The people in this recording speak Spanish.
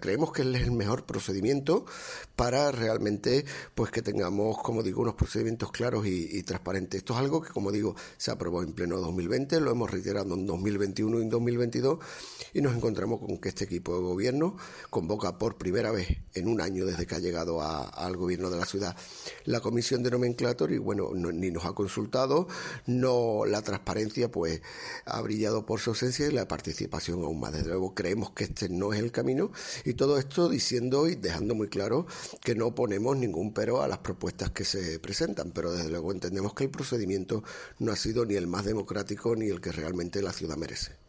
creemos que es el mejor procedimiento para realmente pues que tengamos, como digo, unos procedimientos claros y, transparentes. Esto es algo que, como digo, se aprobó en pleno 2020, lo hemos reiterado en 2021 y en 2022 y nos encontramos con que este equipo de gobierno convoca por primera vez en un año desde que ha llegado al gobierno de la ciudad la comisión de nomenclatura y bueno, ni nos ha consultado, no la transparencia pues ha brillado por su ausencia y la participación aún más. Desde luego creemos que este no es el camino y todo esto diciendo y dejando muy claro que no ponemos ningún pero a las propuestas que se presentan, pero desde luego entendemos que el procedimiento no ha sido ni el más democrático ni el que realmente la ciudad merece.